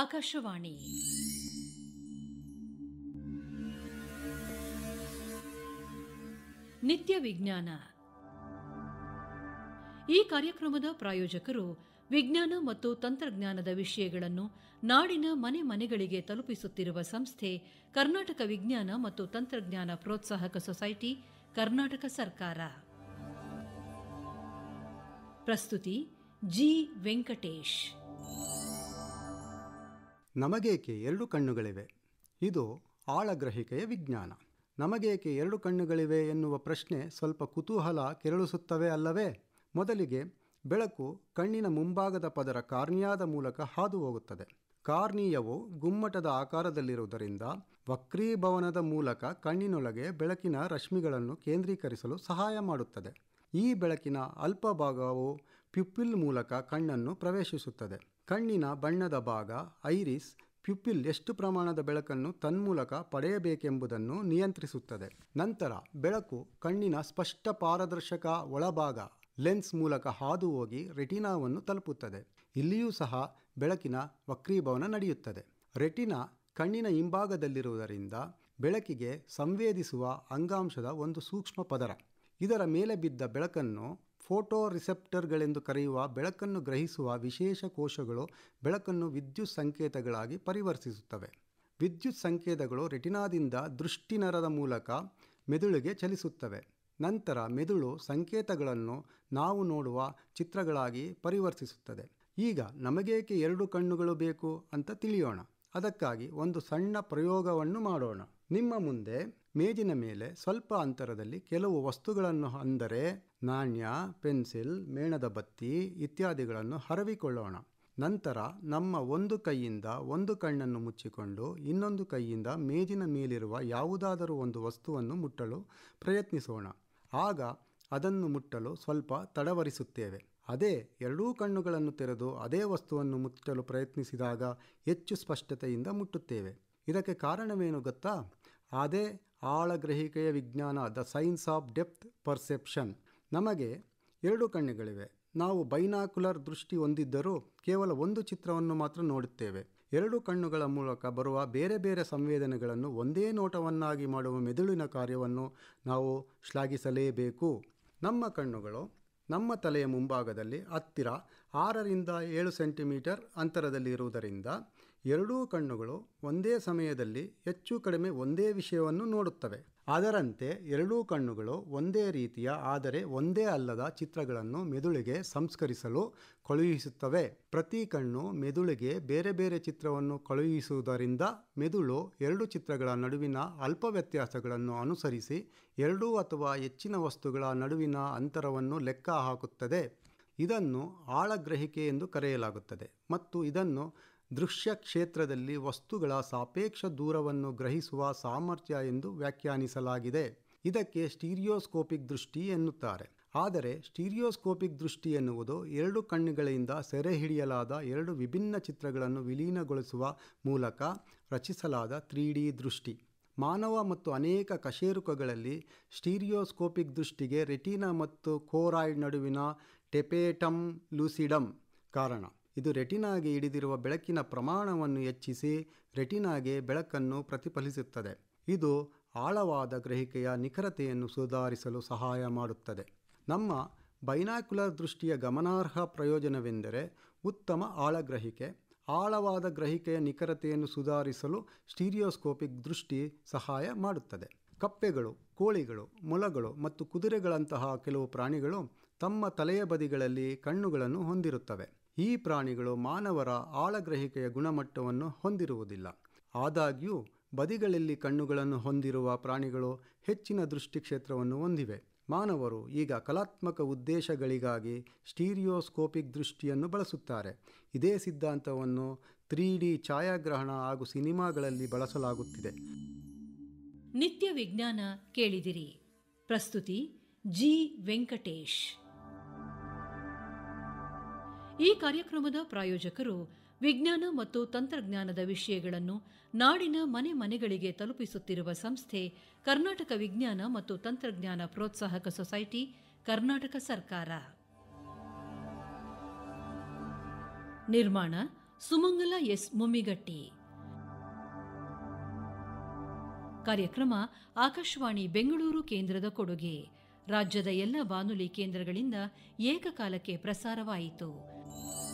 ಆಕಾಶವಾಣಿ ನಿತ್ಯ ವಿಜ್ಞಾನ ಈ ಕಾರ್ಯಕ್ರಮದ ಪ್ರಾಯೋಜಕರು ವಿಜ್ಞಾನ ಮತ್ತು ತಂತ್ರಜ್ಞಾನದ ವಿಷಯಗಳನ್ನು ನಾಡಿನ ಮನೆ ಮನೆಗಳಿಗೆ ತಲುಪಿಸುತ್ತಿರುವ ಸಂಸ್ಥೆ ಕರ್ನಾಟಕ ವಿಜ್ಞಾನ ಮತ್ತು ತಂತ್ರಜ್ಞಾನ ಪ್ರೋತ್ಸಾಹಕ ಸೊಸೈಟಿ ಕರ್ನಾಟಕ ಸರ್ಕಾರ ಪ್ರಸ್ತುತಿ ಜಿ ವೆಂಕಟೇಶ್ ನಮಗೇಕೆ ಎರಡು ಕಣ್ಣುಗಳಿವೆ ಇದು ಆಳಗ್ರಹಿಕೆಯ ವಿಜ್ಞಾನ ನಮಗೇಕೆ ಎರಡು ಕಣ್ಣುಗಳಿವೆ ಎನ್ನುವ ಪ್ರಶ್ನೆ ಸ್ವಲ್ಪ ಕುತೂಹಲ ಕೆರಳಿಸುತ್ತವೆ ಅಲ್ಲವೇ ಮೊದಲಿಗೆ ಬೆಳಕು ಕಣ್ಣಿನ ಮುಂಭಾಗದ ಪದರ ಕಾರ್ನಿಯಾದ ಮೂಲಕ ಹಾದು ಹೋಗುತ್ತದೆ ಕಾರ್ನಿಯವು ಗುಮ್ಮಟದ ಆಕಾರದಲ್ಲಿರುವುದರಿಂದ ವಕ್ರೀಭವನದ ಮೂಲಕ ಕಣ್ಣಿನೊಳಗೆ ಬೆಳಕಿನ ರಶ್ಮಿಗಳನ್ನು ಕೇಂದ್ರೀಕರಿಸಲು ಸಹಾಯ ಮಾಡುತ್ತದೆ ಈ ಬೆಳಕಿನ ಅಲ್ಪ ಭಾಗವು ಪ್ಯುಪಿಲ್ ಮೂಲಕ ಕಣ್ಣನ್ನು ಪ್ರವೇಶಿಸುತ್ತದೆ ಕಣ್ಣಿನ ಬಣ್ಣದ ಭಾಗ ಐರಿಸ್ ಪ್ಯುಪಿಲ್ ಎಷ್ಟು ಪ್ರಮಾಣದ ಬೆಳಕನ್ನು ತನ್ಮೂಲಕ ಪಡೆಯಬೇಕೆಂಬುದನ್ನು ನಿಯಂತ್ರಿಸುತ್ತದೆ ನಂತರ ಬೆಳಕು ಕಣ್ಣಿನ ಸ್ಪಷ್ಟ ಪಾರದರ್ಶಕ ಒಳಭಾಗ ಲೆನ್ಸ್ ಮೂಲಕ ಹಾದು ಹೋಗಿ ರೆಟಿನಾವನ್ನು ತಲುಪುತ್ತದೆ ಇಲ್ಲಿಯೂ ಸಹ ಬೆಳಕಿನ ವಕ್ರೀಭವನ ನಡೆಯುತ್ತದೆ ರೆಟಿನಾ ಕಣ್ಣಿನ ಹಿಂಭಾಗದಲ್ಲಿರುವುದರಿಂದ ಬೆಳಕಿಗೆ ಸಂವೇದಿಸುವ ಅಂಗಾಂಶದ ಒಂದು ಸೂಕ್ಷ್ಮ ಪದರ ಇದರ ಮೇಲೆ ಬಿದ್ದ ಬೆಳಕನ್ನು ಫೋಟೋ ರಿಸೆಪ್ಟರ್ಗಳೆಂದು ಕರೆಯುವ ಬೆಳಕನ್ನು ಗ್ರಹಿಸುವ ವಿಶೇಷ ಕೋಶಗಳು ಬೆಳಕನ್ನು ವಿದ್ಯುತ್ ಸಂಕೇತಗಳಾಗಿ ಪರಿವರ್ತಿಸುತ್ತವೆ ವಿದ್ಯುತ್ ಸಂಕೇತಗಳು ರೆಟಿನಾದಿಂದ ದೃಷ್ಟಿನರದ ಮೂಲಕ ಮೆದುಳಿಗೆ ಚಲಿಸುತ್ತವೆ ನಂತರ ಮೆದುಳು ಸಂಕೇತಗಳನ್ನು ನಾವು ನೋಡುವ ಚಿತ್ರಗಳಾಗಿ ಪರಿವರ್ತಿಸುತ್ತದೆ ಈಗ ನಮಗೇಕೆ ಎರಡು ಕಣ್ಣುಗಳು ಬೇಕು ಅಂತ ತಿಳಿಯೋಣ ಅದಕ್ಕಾಗಿ ಒಂದು ಸಣ್ಣ ಪ್ರಯೋಗವನ್ನು ಮಾಡೋಣ ನಿಮ್ಮ ಮುಂದೆ ಮೇಜಿನ ಮೇಲೆ ಸ್ವಲ್ಪ ಅಂತರದಲ್ಲಿ ಕೆಲವು ವಸ್ತುಗಳನ್ನು ಅಂದರೆ ನಾಣ್ಯ ಪೆನ್ಸಿಲ್ ಮೇಣದ ಬತ್ತಿ ಇತ್ಯಾದಿಗಳನ್ನು ಹರವಿಕೊಳ್ಳೋಣ ನಂತರ ನಮ್ಮ ಒಂದು ಕೈಯಿಂದ ಒಂದು ಕಣ್ಣನ್ನು ಮುಚ್ಚಿಕೊಂಡು ಇನ್ನೊಂದು ಕೈಯಿಂದ ಮೇಜಿನ ಮೇಲಿರುವ ಯಾವುದಾದರೂ ಒಂದು ವಸ್ತುವನ್ನು ಮುಟ್ಟಲು ಪ್ರಯತ್ನಿಸೋಣ ಆಗ ಅದನ್ನು ಮುಟ್ಟಲು ಸ್ವಲ್ಪ ತಡವರಿಸುತ್ತೇವೆ ಅದೇ ಎರಡೂ ಕಣ್ಣುಗಳನ್ನು ತೆರೆದು ಅದೇ ವಸ್ತುವನ್ನು ಮುಟ್ಟಲು ಪ್ರಯತ್ನಿಸಿದಾಗ ಹೆಚ್ಚು ಸ್ಪಷ್ಟತೆಯಿಂದ ಮುಟ್ಟುತ್ತೇವೆ ಇದಕ್ಕೆ ಕಾರಣವೇನು ಗೊತ್ತಾ ಅದೇ ಆಳಗ್ರಹಿಕೆಯ ವಿಜ್ಞಾನ the science of depth perception ನಮಗೆ ಎರಡು ಕಣ್ಣುಗಳಿವೆ ನಾವು ಬೈನಾಕುಲರ್ ದೃಷ್ಟಿ ಹೊಂದಿದ್ದರೂ ಕೇವಲ ಒಂದು ಚಿತ್ರವನ್ನು ಮಾತ್ರ ನೋಡುತ್ತೇವೆ ಎರಡು ಕಣ್ಣುಗಳ ಮೂಲಕ ಬರುವ ಬೇರೆ ಬೇರೆ ಸಂವೇದನೆಗಳನ್ನು ಒಂದೇ ನೋಟವನ್ನಾಗಿ ಮಾಡುವ ಮೆದುಳಿನ ಕಾರ್ಯವನ್ನು ನಾವು ಶ್ಲಾಘಿಸಲೇಬೇಕು ನಮ್ಮ ಕಣ್ಣುಗಳು ನಮ್ಮ ತಲೆಯ ಮುಂಭಾಗದಲ್ಲಿ ಹತ್ತಿರ ಆರರಿಂದ ಏಳು ಸೆಂಟಿಮೀಟರ್ ಅಂತರದಲ್ಲಿ ಇರುವುದರಿಂದ ಎರಡೂ ಕಣ್ಣುಗಳು ಒಂದೇ ಸಮಯದಲ್ಲಿ ಹೆಚ್ಚು ಕಡಿಮೆ ಒಂದೇ ವಿಷಯವನ್ನು ನೋಡುತ್ತವೆ ಅದರಂತೆ ಎರಡೂ ಕಣ್ಣುಗಳು ಒಂದೇ ರೀತಿಯ ಆದರೆ ಒಂದೇ ಅಲ್ಲದ ಚಿತ್ರಗಳನ್ನು ಮೆದುಳಿಗೆ ಸಂಸ್ಕರಿಸಲು ಕಳುಹಿಸುತ್ತವೆ ಪ್ರತಿ ಕಣ್ಣು ಮೆದುಳಿಗೆ ಬೇರೆ ಬೇರೆ ಚಿತ್ರವನ್ನು ಕಳುಹಿಸುವುದರಿಂದ ಮೆದುಳು ಎರಡು ಚಿತ್ರಗಳ ನಡುವಿನ ಅಲ್ಪ ವ್ಯತ್ಯಾಸಗಳನ್ನು ಅನುಸರಿಸಿ ಎರಡೂ ಅಥವಾ ಹೆಚ್ಚಿನ ವಸ್ತುಗಳ ನಡುವಿನ ಅಂತರವನ್ನು ಲೆಕ್ಕ ಹಾಕುತ್ತದೆ ಇದನ್ನು ಆಳಗ್ರಹಿಕೆ ಎಂದು ಕರೆಯಲಾಗುತ್ತದೆ ಮತ್ತು ಇದನ್ನು ದೃಶ್ಯ ಕ್ಷೇತ್ರದಲ್ಲಿ ವಸ್ತುಗಳ ಸಾಪೇಕ್ಷ ದೂರವನ್ನು ಗ್ರಹಿಸುವ ಸಾಮರ್ಥ್ಯ ಎಂದು ವ್ಯಾಖ್ಯಾನಿಸಲಾಗಿದೆ ಇದಕ್ಕೆ ಸ್ಟೀರಿಯೋಸ್ಕೋಪಿಕ್ ದೃಷ್ಟಿ ಎನ್ನುತ್ತಾರೆ ಆದರೆ ಸ್ಟೀರಿಯೋಸ್ಕೋಪಿಕ್ ದೃಷ್ಟಿ ಎನ್ನುವುದು ಎರಡು ಕಣ್ಣುಗಳಿಂದ ಸೆರೆ ಹಿಡಿಯಲಾದ ಎರಡು ವಿಭಿನ್ನ ಚಿತ್ರಗಳನ್ನು ವಿಲೀನಗೊಳಿಸುವ ಮೂಲಕ ರಚಿಸಲಾದ ತ್ರೀ ಡಿ ದೃಷ್ಟಿ ಮಾನವ ಮತ್ತು ಅನೇಕ ಕಶೇರುಕಗಳಲ್ಲಿ ಸ್ಟೀರಿಯೋಸ್ಕೋಪಿಕ್ ದೃಷ್ಟಿಗೆ ರೆಟಿನಾ ಮತ್ತು ಕೋರಾಯ್ಡ್ ನಡುವಿನ ಟೆಪೇಟಮ್ ಲೂಸಿಡಮ್ ಕಾರಣ ಇದು ರೆಟಿನಾಗೆ ಹಿಡಿದಿರುವ ಬೆಳಕಿನ ಪ್ರಮಾಣವನ್ನು ಹೆಚ್ಚಿಸಿ ರೆಟಿನಾಗೆ ಬೆಳಕನ್ನು ಪ್ರತಿಫಲಿಸುತ್ತದೆ ಇದು ಆಳವಾದ ಗ್ರಹಿಕೆಯ ನಿಖರತೆಯನ್ನು ಸುಧಾರಿಸಲು ಸಹಾಯ ಮಾಡುತ್ತದೆ ನಮ್ಮ ಬೈನಾಕ್ಯುಲರ್ ದೃಷ್ಟಿಯ ಗಮನಾರ್ಹ ಪ್ರಯೋಜನವೆಂದರೆ ಉತ್ತಮ ಆಳಗ್ರಹಿಕೆ ಆಳವಾದ ಗ್ರಹಿಕೆಯ ನಿಖರತೆಯನ್ನು ಸುಧಾರಿಸಲು ಸ್ಟೀರಿಯೋಸ್ಕೋಪಿಕ್ ದೃಷ್ಟಿ ಸಹಾಯ ಮಾಡುತ್ತದೆ ಕಪ್ಪೆಗಳು ಕೋಳಿಗಳು ಮೊಲಗಳು ಮತ್ತು ಕುದುರೆಗಳಂತಹ ಕೆಲವು ಪ್ರಾಣಿಗಳು ತಮ್ಮ ತಲೆಯ ಬದಿಗಳಲ್ಲಿ ಕಣ್ಣುಗಳನ್ನು ಹೊಂದಿರುತ್ತವೆ ಈ ಪ್ರಾಣಿಗಳು ಮಾನವರ ಆಳಗ್ರಹಿಕೆಯ ಗುಣಮಟ್ಟವನ್ನು ಹೊಂದಿರುವುದಿಲ್ಲ ಆದಾಗ್ಯೂ ಬದಿಗಳಲ್ಲಿ ಕಣ್ಣುಗಳನ್ನು ಹೊಂದಿರುವ ಪ್ರಾಣಿಗಳು ಹೆಚ್ಚಿನ ದೃಷ್ಟಿಕ್ಷೇತ್ರವನ್ನು ಹೊಂದಿವೆ ಮಾನವರು ಈಗ ಕಲಾತ್ಮಕ ಉದ್ದೇಶಗಳಿಗಾಗಿ ಸ್ಟೀರಿಯೋಸ್ಕೋಪಿಕ್ ದೃಷ್ಟಿಯನ್ನು ಬಳಸುತ್ತಾರೆ ಇದೇ ಸಿದ್ಧಾಂತವನ್ನು ತ್ರೀ ಡಿ ಛಾಯಾಗ್ರಹಣ ಹಾಗೂ ಸಿನಿಮಾಗಳಲ್ಲಿ ಬಳಸಲಾಗುತ್ತಿದೆ ನಿತ್ಯ ವಿಜ್ಞಾನ ಕೇಳಿದಿರಿ ಪ್ರಸ್ತುತಿ ಜಿ ವೆಂಕಟೇಶ್ ಈ ಕಾರ್ಯಕ್ರಮದ ಪ್ರಾಯೋಜಕರು ವಿಜ್ಞಾನ ಮತ್ತು ತಂತ್ರಜ್ಞಾನದ ವಿಷಯಗಳನ್ನು ನಾಡಿನ ಮನೆ ಮನೆಗಳಿಗೆ ತಲುಪಿಸುತ್ತಿರುವ ಸಂಸ್ಥೆ ಕರ್ನಾಟಕ ವಿಜ್ಞಾನ ಮತ್ತು ತಂತ್ರಜ್ಞಾನ ಪ್ರೋತ್ಸಾಹಕ ಸೊಸೈಟಿ ಕರ್ನಾಟಕ ಸರ್ಕಾರ ನಿರ್ಮಾಣ ಸುಮಂಗಲ ಎಸ್ ಮುಮ್ಮಿಗಟ್ಟಿ ಕಾರ್ಯಕ್ರಮ ಆಕಾಶವಾಣಿ ಬೆಂಗಳೂರು ಕೇಂದ್ರದ ಕೊಡುಗೆ ರಾಜ್ಯದ ಎಲ್ಲ ಬಾನುಲಿ ಕೇಂದ್ರಗಳಿಂದ ಏಕಕಾಲಕ್ಕೆ ಪ್ರಸಾರವಾಯಿತು Thank you.